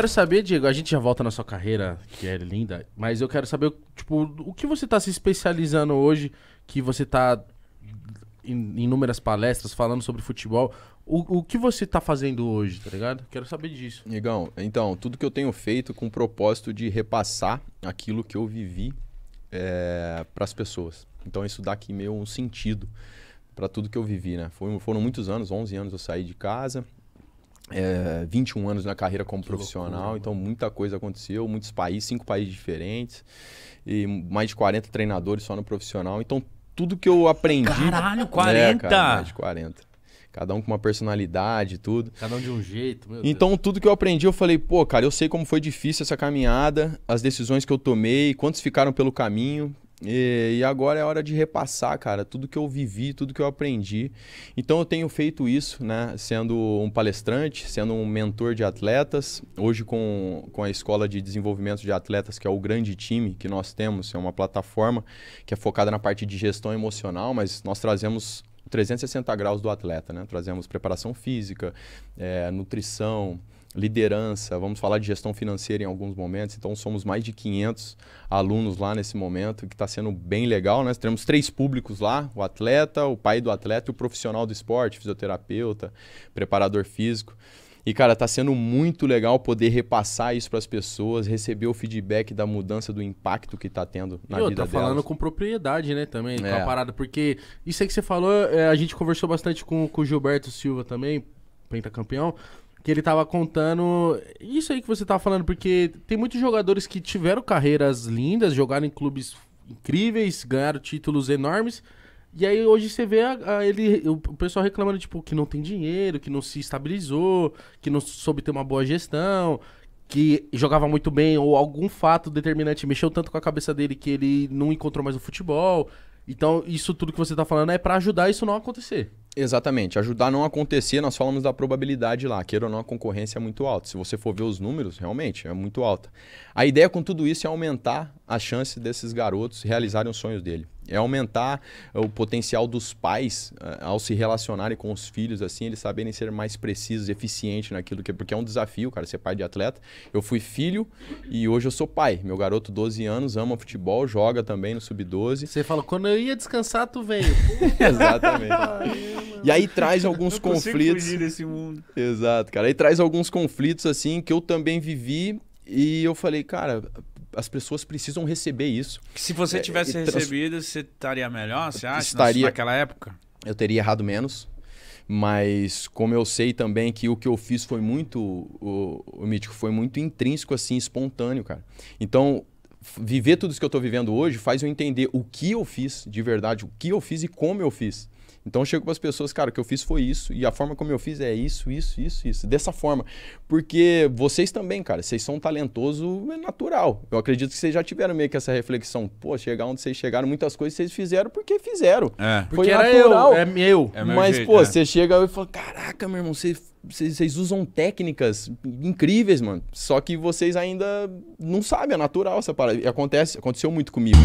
quero saber, Diego, a gente já volta na sua carreira, que é linda, mas eu quero saber, tipo, o que você tá se especializando hoje, que você tá em inúmeras palestras falando sobre futebol. O, o que você tá fazendo hoje, tá ligado? Quero saber disso. Negão, então, tudo que eu tenho feito com o propósito de repassar aquilo que eu vivi é, para as pessoas. Então, isso dá aqui meio um sentido para tudo que eu vivi, né? Foi, foram muitos anos, 11 anos eu saí de casa, é, 21 anos na carreira como que profissional, loucura, então muita coisa aconteceu, muitos países, cinco países diferentes, e mais de 40 treinadores só no profissional. Então, tudo que eu aprendi. Caralho, 40! Né, cara, mais de 40. Cada um com uma personalidade tudo. Cada um de um jeito. então, Deus. tudo que eu aprendi, eu falei, pô, cara, eu sei como foi difícil essa caminhada, as decisões que eu tomei, quantos ficaram pelo caminho, e, e, agora é hora de repassar, cara, tudo que eu vivi, tudo que eu aprendi. Então eu tenho feito isso, né? Sendo um palestrante, sendo um mentor de atletas. Hoje com, com a Escola de Desenvolvimento de Atletas, que é o grande time que nós temos, é uma plataforma que é focada na parte de gestão emocional, mas nós trazemos 360 graus do atleta, né? Trazemos preparação física, é, nutrição, liderança, vamos falar de gestão financeira em alguns momentos. Então, somos mais de 500 alunos lá nesse momento, que está sendo bem legal. Nós né? temos três públicos lá: o atleta, o pai do atleta e o profissional do esporte, fisioterapeuta, preparador físico. E, cara, está sendo muito legal poder repassar isso para as pessoas, receber o feedback da mudança, do impacto que está tendo na Eu, vida tá delas. falando com propriedade, né, também, é. com a é. parada. Porque isso aí que você falou, é, a gente conversou bastante com, com o Gilberto Silva também, pentacampeão, que ele tava contando isso aí que você tava tá falando, porque tem muitos jogadores que tiveram carreiras lindas, jogaram em clubes incríveis, ganharam títulos enormes. E aí hoje você vê a, a ele, o pessoal reclamando, tipo, que não tem dinheiro, que não se estabilizou, que não soube ter uma boa gestão, que jogava muito bem, ou algum fato determinante mexeu tanto com a cabeça dele que ele não encontrou mais o futebol. Então, isso tudo que você tá falando é para ajudar isso não acontecer. Exatamente. Ajudar a não acontecer, nós falamos da probabilidade lá. Queira ou não, a concorrência é muito alta. Se você for ver os números, realmente é muito alta. A ideia com tudo isso é aumentar a chance desses garotos realizarem os sonhos dele. É aumentar o potencial dos pais eh, ao se relacionarem com os filhos, assim, eles saberem ser mais precisos, eficientes naquilo que. Porque é um desafio, cara, ser pai de atleta. Eu fui filho e hoje eu sou pai. Meu garoto, 12 anos, ama futebol, joga também no Sub-12. Você fala, quando eu ia descansar, tu veio. Exatamente. e aí traz alguns eu conflitos. Fugir desse mundo. Exato, cara. Aí traz alguns conflitos, assim, que eu também vivi e eu falei, cara, as pessoas precisam receber isso. Se você é, tivesse é, recebido, trans... você estaria melhor, você acha? Estaria... Naquela época? Eu teria errado menos. Mas como eu sei também que o que eu fiz foi muito, o, o Mítico, foi muito intrínseco, assim, espontâneo, cara. Então, viver tudo isso que eu estou vivendo hoje faz eu entender o que eu fiz de verdade, o que eu fiz e como eu fiz. Então eu chego para as pessoas, cara, o que eu fiz foi isso e a forma como eu fiz é isso, isso, isso, isso, dessa forma. Porque vocês também, cara, vocês são talentoso, é natural. Eu acredito que vocês já tiveram meio que essa reflexão, pô, chegar onde vocês chegaram, muitas coisas vocês fizeram porque fizeram. É. Foi porque natural. Eu, é meu. É meu Mas, jeito, pô, é. você chega e fala, caraca, meu irmão, vocês usam técnicas incríveis, mano. Só que vocês ainda não sabem, é natural essa parada. Acontece, aconteceu muito comigo.